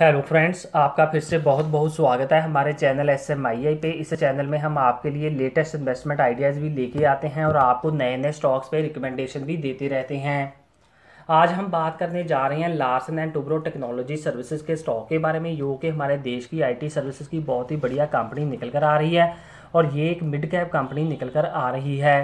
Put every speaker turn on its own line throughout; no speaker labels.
Hello friends आपका फिर से बहुत बहुत स्वागत है हमारे channel S M I I पे इस चैनल में हम आपके लिए लेटेस्ट इन्वेस्टमेंट आइडियाज़ भी लेके आते हैं और आपको नए नए स्टॉक्स पे रिकमेंडेशन भी देते रहते हैं आज हम बात करने जा रहे हैं Larsen and Toubro technology services के स्टॉक के बारे में यो के हमारे देश की आई सर्विसेज की बहुत ही बढ़िया कंपनी निकल कर आ रही है और ये एक मिड कैप कंपनी निकल कर आ रही है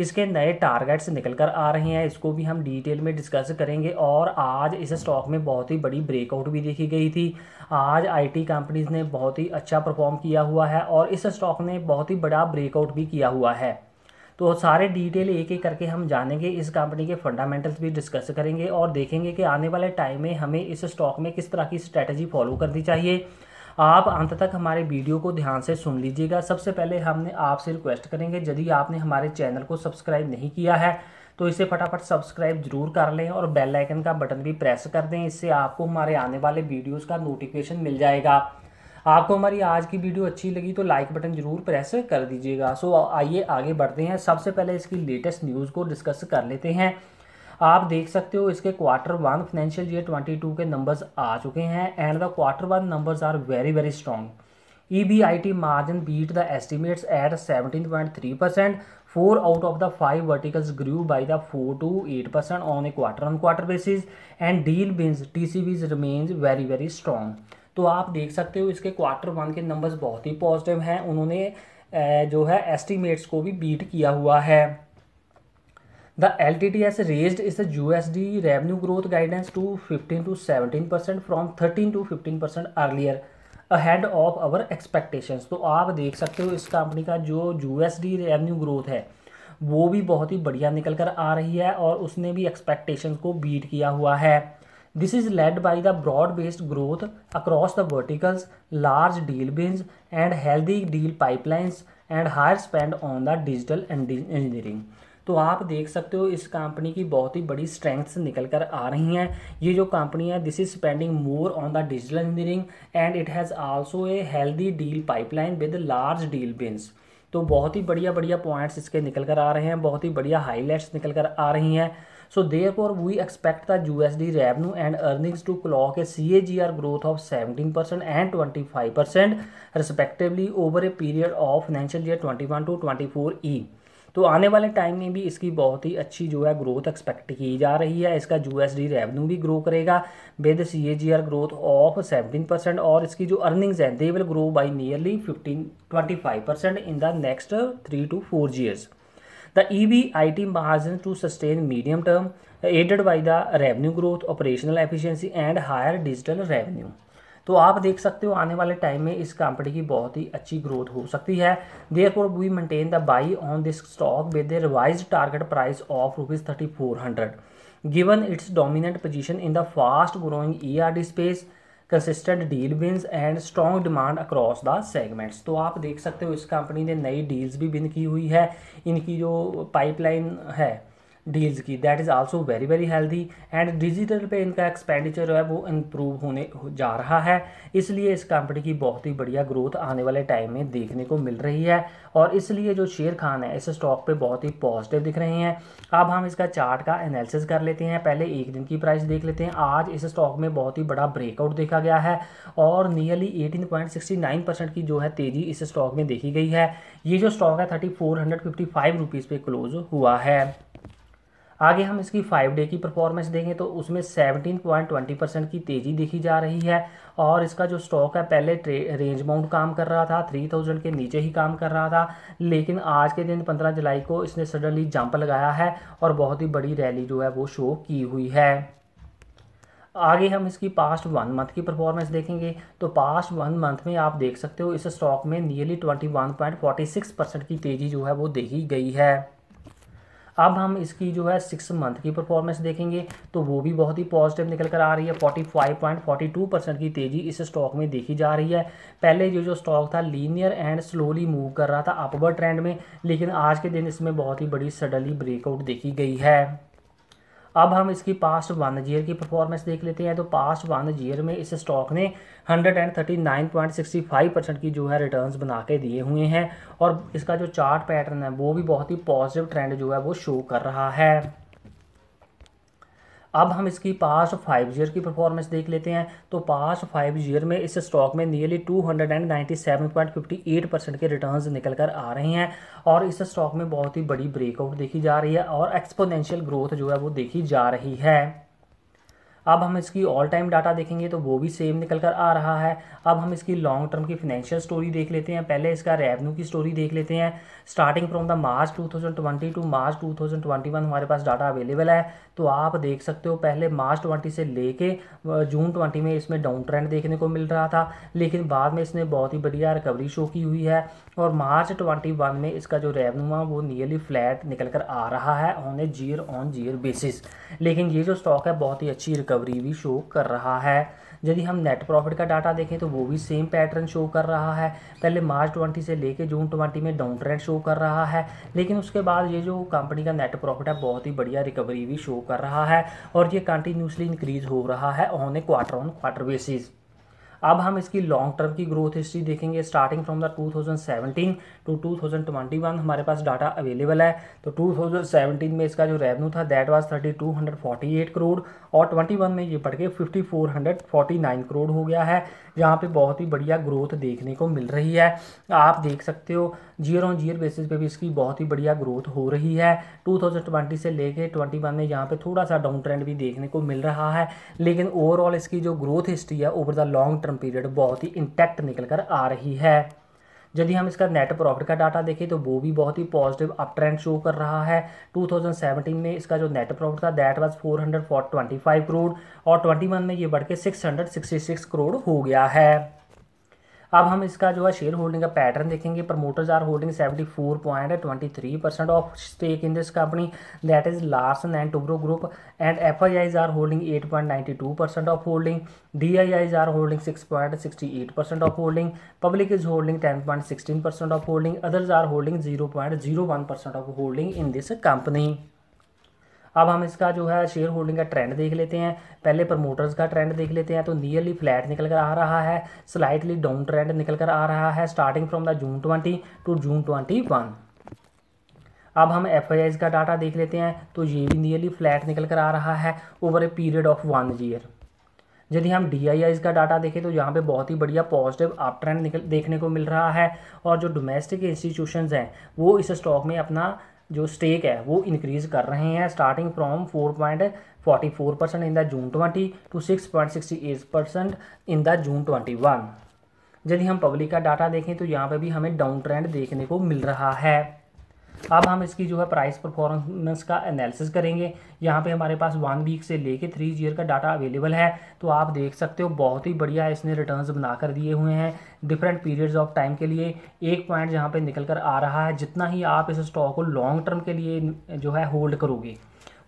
इसके नए टारगेट्स निकल कर आ रहे हैं इसको भी हम डिटेल में डिस्कस करेंगे और आज इस स्टॉक में बहुत ही बड़ी ब्रेकआउट भी देखी गई थी आज आईटी कंपनीज ने बहुत ही अच्छा परफॉर्म किया हुआ है और इस स्टॉक ने बहुत ही बड़ा ब्रेकआउट भी किया हुआ है तो सारे डिटेल एक एक करके हम जानेंगे इस कंपनी के फंडामेंटल्स भी डिस्कस करेंगे और देखेंगे कि आने वाले टाइम में हमें इस स्टॉक में किस तरह की स्ट्रैटेजी फॉलो करनी चाहिए आप अंत तक हमारे वीडियो को ध्यान से सुन लीजिएगा सबसे पहले हमने आपसे रिक्वेस्ट करेंगे यदि आपने हमारे चैनल को सब्सक्राइब नहीं किया है तो इसे फटाफट सब्सक्राइब जरूर कर लें और बेल आइकन का बटन भी प्रेस कर दें इससे आपको हमारे आने वाले वीडियोज़ का नोटिफिकेशन मिल जाएगा आपको हमारी आज की वीडियो अच्छी लगी तो लाइक बटन जरूर प्रेस कर दीजिएगा सो आइए आगे बढ़ते हैं सबसे पहले इसकी लेटेस्ट न्यूज़ को डिस्कस कर लेते हैं आप देख सकते हो इसके quarter one financial year twenty two के नंबर्स आ चुके हैं and the quarter one numbers are very very strong E B I T margin beat the estimates at seventeen point three percent four out of the five verticals grew by the four two eight percent on a quarter on quarter basis and deal wins T C बीज remains very very strong तो आप देख सकते हो इसके quarter one के numbers बहुत ही पॉजिटिव हैं उन्होंने जो है एस्टिमेट्स को भी बीट किया हुआ है the L T T S raise its U S D revenue growth guidance to fifteen to seventeen percent percent thirteen to fifteen percent earlier uh ahead of our expectation तो आप देख सकते हो इस कंपनी का जो U S D revenue growth है वो भी बहुत ही बढ़िया निकल कर आ रही है और उसने भी एक्सपेक्टेशन को बीट किया हुआ है this is led by the broad based growth across the verticals large deal wins and healthy deal pipelines and higher spend on the digital engineering तो आप देख सकते हो इस कंपनी की बहुत ही बड़ी स्ट्रेंथ्स निकल कर आ रही हैं ये जो कंपनी है this is spending more on the digital engineering and it has also a healthy deal pipeline with large deal wins तो बहुत ही बढ़िया बढ़िया पॉइंट्स इसके निकल कर आ रहे हैं बहुत ही बढ़िया हाईलाइट्स निकल कर आ रही हैं so therefore we expect the U S D revenue and earnings to clock A C A G R growth of seventeen percent and twenty five percent respectively over a period of financial year twenty one to twenty four E तो आने वाले time में भी इसकी बहुत ही अच्छी जो है ग्रोथ एक्सपेक्ट की जा रही है इसका डी रेवेन्यू भी ग्रो करेगा with C A G R growth of seventeen percent और इसकी जो अर्निंग्स हैं they will grow by nearly fifteen twenty five percent in the next three to four years I T Mahajan to sustain medium term aided by the revenue growth operational efficiency and higher digital revenue तो आप देख सकते हो आने वाले time में इस company की बहुत ही अच्छी ग्रोथ हो सकती है therefore we maintain the buy on this stock with revise target price of rupees thirty four hundred given dominant position in the fast growing E R D space consistent deal wins and strong demand across the segments तो आप देख सकते हो इस company ने नई deals भी win की हुई है इनकी जो पाइपलाइन है डील्स की that is also very very healthy and digital पे इनका एक्सपेंडिचर है वो इम्प्रूव होने जा रहा है इसलिए इस कंपनी की बहुत ही बढ़िया ग्रोथ आने वाले टाइम में देखने को मिल रही है और इसलिए जो शेयर खान है इस स्टॉक पे बहुत ही पॉजिटिव दिख रहे हैं अब हम इसका चार्ट का एनालिसिस कर लेते हैं पहले एक दिन की प्राइस देख लेते हैं आज इस स्टॉक में बहुत ही बड़ा ब्रेकआउट देखा गया है और नियरली 18.69 परसेंट की जो है तेज़ी इस स्टॉक में देखी गई है ये जो स्टॉक है थर्टी फोर पे क्लोज हुआ है आगे हम इसकी फाइव डे की परफॉर्मेंस देखें तो उसमें सेवनटीन पॉइंट ट्वेंटी परसेंट की तेज़ी देखी जा रही है और इसका जो स्टॉक है पहले रेंज बाउंड काम कर रहा था थ्री थाउजेंड के नीचे ही काम कर रहा था लेकिन आज के दिन पंद्रह जुलाई को इसने सडनली जंप लगाया है और बहुत ही बड़ी रैली जो है वो शो की हुई है आगे हम इसकी पास्ट वन मंथ की परफॉर्मेंस देखेंगे तो पास्ट वन मंथ में आप देख सकते हो इस स्टॉक में nearly twenty one point forty six percent की तेज़ी जो है वो देखी गई है अब हम इसकी जो है सिक्स मंथ की परफॉर्मेंस देखेंगे तो वो भी बहुत ही पॉजिटिव निकल कर आ रही है forty five point forty two percent की तेज़ी इस स्टॉक में देखी जा रही है पहले ये जो स्टॉक था लीनियर एंड स्लोली मूव कर रहा था अपवर ट्रेंड में लेकिन आज के दिन इसमें बहुत ही बड़ी सडनली ब्रेकआउट देखी गई है अब हम इसकी पास्ट वन जीयर की परफॉर्मेंस देख लेते हैं तो पास्ट वन जीयर में इस स्टॉक ने 139.65 परसेंट की जो है रिटर्न्स बना के दिए हुए हैं और इसका जो चार्ट पैटर्न है वो भी बहुत ही पॉजिटिव ट्रेंड जो है वो शो कर रहा है अब हम इसकी पास फाइव ईयर की परफॉर्मेंस देख लेते हैं तो पास फाइव ईयर में इस स्टॉक में nearly two hundred and ninety seven point fifty eight percent के रिटर्न निकल कर आ रहे हैं और इस स्टॉक में बहुत ही बड़ी ब्रेकआउट देखी जा रही है और एक्सपोनेंशियल ग्रोथ जो है वो देखी जा रही है अब हम इसकी ऑल टाइम डाटा देखेंगे तो वो भी सेम निकल कर आ रहा है अब हम इसकी लॉन्ग टर्म की फाइनेंशियल स्टोरी देख लेते हैं पहले इसका रेवेन्यू की स्टोरी देख लेते हैं starting from the March 2020 to March 2021 हमारे पास डाटा अवेलेबल है तो आप देख सकते हो पहले मार्च 20 से लेके जून 20 में इसमें डाउन ट्रेंड देखने को मिल रहा था लेकिन बाद में इसने बहुत ही बढ़िया रिकवरी शो की हुई है और मार्च 21 में इसका जो रेवेन्यू है वो नियरली फ्लैट निकल कर आ रहा है on a year on year basis लेकिन ये जो स्टॉक है बहुत ही अच्छी रिकवरी रिकवरी भी शो कर रहा है यदि हम नेट प्रॉफिट का डाटा देखें तो वो भी सेम पैटर्न शो कर रहा है पहले मार्च ट्वेंटी से लेके जून ट्वेंटी में डाउन ट्रेंड शो कर रहा है लेकिन उसके बाद ये जो कंपनी का नेट प्रॉफिट है बहुत ही बढ़िया रिकवरी भी शो कर रहा है और ये कंटिन्यूसली इंक्रीज हो रहा है on a quarter on quarter basis अब हम इसकी लॉन्ग टर्म की ग्रोथ हिस्ट्री देखेंगे स्टार्टिंग फ्रॉम द 2017 टू 2021 हमारे पास डाटा अवेलेबल है तो 2017 में इसका जो रेवेन्यू था दैट वाज 3248 करोड़ और 21 में ये बढ़ के 5449 करोड़ हो गया है जहाँ पे बहुत ही बढ़िया ग्रोथ देखने को मिल रही है आप देख सकते हो जियर ऑन जियर बेसिस पे भी इसकी बहुत ही बढ़िया ग्रोथ हो रही है 2020 से लेके 21 में यहाँ पे थोड़ा सा डाउन ट्रेंड भी देखने को मिल रहा है लेकिन ओवरऑल इसकी जो ग्रोथ हिस्ट्री है ओवर द लॉन्ग टर्म कम पीरियड बहुत ही इंटैक्ट निकल कर आ रही है यदि हम इसका नेट प्रॉफिट का डाटा देखें तो वो भी बहुत ही पॉजिटिव अप ट्रेंड शो कर रहा है 2017 में इसका जो नेट प्रॉफिट था दैट वाज 425 करोड़ और 21 में ये बढ़ के 666 करोड़ हो गया है अब हम इसका जो है शेयर होल्डिंग का पैटर्न देखेंगे promoters are holding seventy four point twenty three percent of stake in this company that is Larsen and Toubro group and F I Is are holding eight point ninety two percent of holding D I Is are holding six point sixty eight percent of holding public is holding ten point sixteen percent of holding others are holding zero point zero one percent of holding in this company अब हम इसका जो है share holding का trend देख लेते हैं पहले प्रमोटर्स का ट्रेंड देख लेते हैं तो नियरली फ्लैट निकल कर आ रहा है स्लाइटली डाउन ट्रेंड निकल कर आ रहा है starting from the June twenty to June twenty one अब हम एफ का डाटा देख लेते हैं तो ये भी नियरली फ्लैट निकल कर आ रहा है over a period of one year यदि हम डी का डाटा देखें तो यहाँ पे बहुत ही बढ़िया पॉजिटिव अप ट्रेंड निकल देखने को मिल रहा है और जो डोमेस्टिक इंस्टीट्यूशंस हैं वो इस स्टॉक में अपना जो स्टेक है वो इंक्रीज़ कर रहे हैं starting from four point forty four percent in the June twenty to six point sixty eight percent in the June twenty one यदि हम पब्लिक का डाटा देखें तो यहाँ पर भी हमें डाउन ट्रेंड देखने को मिल रहा है अब हम इसकी जो है प्राइस परफॉर्मेंस का एनालिसिस करेंगे यहाँ पे हमारे पास वन वीक से लेके थ्री ईयर का डाटा अवेलेबल है तो आप देख सकते हो बहुत ही बढ़िया इसने रिटर्न्स बना कर दिए हुए हैं डिफरेंट पीरियड्स ऑफ टाइम के लिए एक पॉइंट यहाँ पे निकल कर आ रहा है जितना ही आप इस स्टॉक को लॉन्ग टर्म के लिए जो है होल्ड करोगे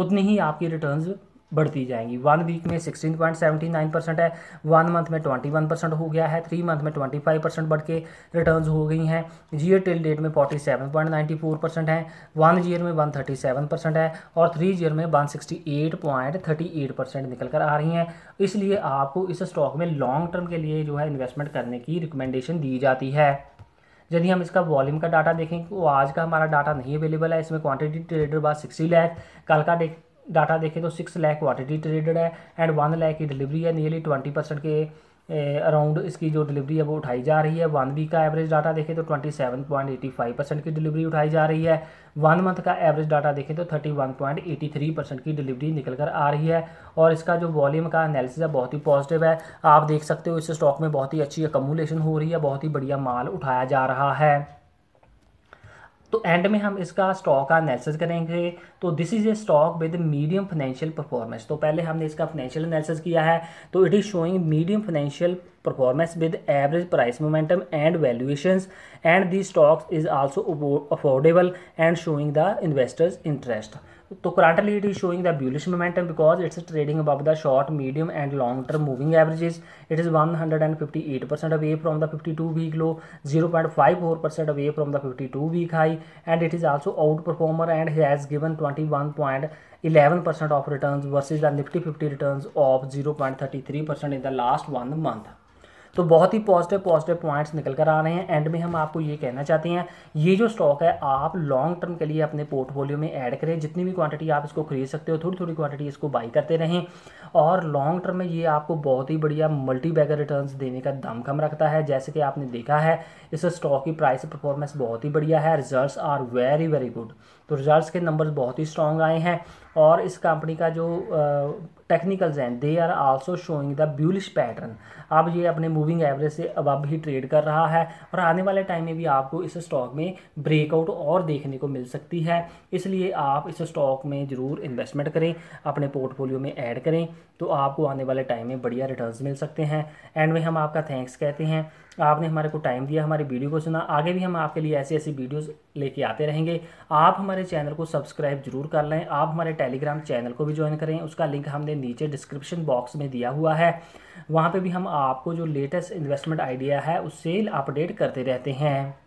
उतनी ही आपकी रिटर्न्स बढ़ती जाएंगी वन वीक में sixteen point seventy nine percent है वन मंथ में ट्वेंटी वन परसेंट हो गया है थ्री मंथ में ट्वेंटी फाइव परसेंट बढ़ के रिटर्न हो गई हैं जीयर टिल डेट में forty seven point ninety four percent है वन जियर में वन थर्टी सेवन परसेंट है और थ्री जीयर में one sixty eight point thirty eight percent निकल कर आ रही हैं इसलिए आपको इस स्टॉक में लॉन्ग टर्म के लिए जो है इन्वेस्टमेंट करने की रिकमेंडेशन दी जाती है यदि हम इसका वॉल्यूम का डाटा देखें तो आज का हमारा डाटा नहीं अवेलेबल है इसमें क्वांटिटी ट्रेडर बाद सिक्सटी लैख कल का डाटा देखें तो सिक्स लैख क्वान्टिटी ट्रेडेड है एंड वन लैख की डिलीवरी है नियरली ट्वेंटी परसेंट के अराउंड इसकी जो डिलीवरी है वो उठाई जा रही है वन वीक का एवरेज डाटा देखें तो twenty seven point eighty five percent की डिलीवरी उठाई जा रही है वन मंथ का एवरेज डाटा देखें तो thirty one point eighty three percent की डिलीवरी निकल कर आ रही है और इसका जो वॉल्यूम का एनालिसिस है बहुत ही पॉजिटिव है आप देख सकते हो इस स्टॉक में बहुत ही अच्छी अकमुलेशन हो रही है बहुत ही बढ़िया माल उठाया जा रहा है तो एंड में हम इसका स्टॉक का एनालिसिस करेंगे तो this is a stock with medium financial performance तो पहले हमने इसका फाइनेंशियल एनालिसिस किया है तो it is showing medium financial performance with average price momentum and valuations and the stocks is also affordable and showing the investors interest So currently it is showing the bullish momentum because it's trading above the short, medium and long term moving averages. It is 158% away from the 52 week low, 0.54% away from the 52 week high and it is also outperformer and has given 21.11% of returns versus the Nifty 50 returns of 0.33% in the last one month. तो बहुत ही positive positive points निकल कर आ रहे हैं and में हम आपको ये कहना चाहते हैं ये जो स्टॉक है आप लॉन्ग टर्म के लिए अपने पोर्टफोलियो में ऐड करें जितनी भी क्वांटिटी आप इसको खरीद सकते हो थोड़ी थोड़ी क्वांटिटी इसको बाई करते रहें और लॉन्ग टर्म में ये आपको बहुत ही बढ़िया मल्टी बैगर रिटर्न देने का दमखम रखता है जैसे कि आपने देखा है इस स्टॉक की प्राइस परफॉर्मेंस बहुत ही बढ़िया है result are very very good तो रिजल्ट के नंबर्स बहुत ही स्ट्रॉन्ग आए हैं और इस कंपनी का जो टेक्निकल्स हैं they are also showing the bullish pattern अब ये अपने मूविंग एवरेज से अब ही ट्रेड कर रहा है और आने वाले टाइम में भी आपको इस स्टॉक में ब्रेकआउट और देखने को मिल सकती है इसलिए आप इस स्टॉक में ज़रूर इन्वेस्टमेंट करें अपने पोर्टफोलियो में ऐड करें तो आपको आने वाले टाइम में बढ़िया रिटर्न्स मिल सकते हैं एंड में हम आपका थैंक्स कहते हैं आपने हमारे को टाइम दिया हमारी वीडियो को सुना आगे भी हम आपके लिए ऐसी ऐसी वीडियोस लेके आते रहेंगे आप हमारे चैनल को सब्सक्राइब जरूर कर लें आप हमारे टेलीग्राम चैनल को भी ज्वाइन करें उसका लिंक हमने मैंने नीचे डिस्क्रिप्शन बॉक्स में दिया हुआ है वहाँ पे भी हम आपको जो लेटेस्ट इन्वेस्टमेंट आइडिया है उससे अपडेट करते रहते हैं